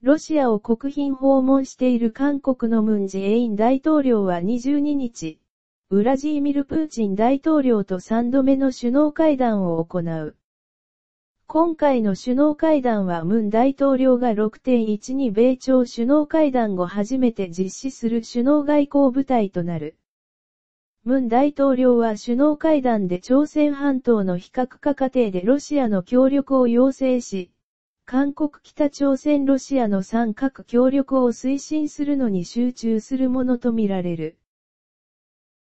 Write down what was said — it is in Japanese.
ロシアを国賓訪問している韓国のムンジェイン大統領は22日、ウラジーミル・プーチン大統領と3度目の首脳会談を行う。今回の首脳会談はムン大統領が6 1に米朝首脳会談後初めて実施する首脳外交部隊となる。ムン大統領は首脳会談で朝鮮半島の非核化過程でロシアの協力を要請し、韓国北朝鮮ロシアの三角協力を推進するのに集中するものとみられる。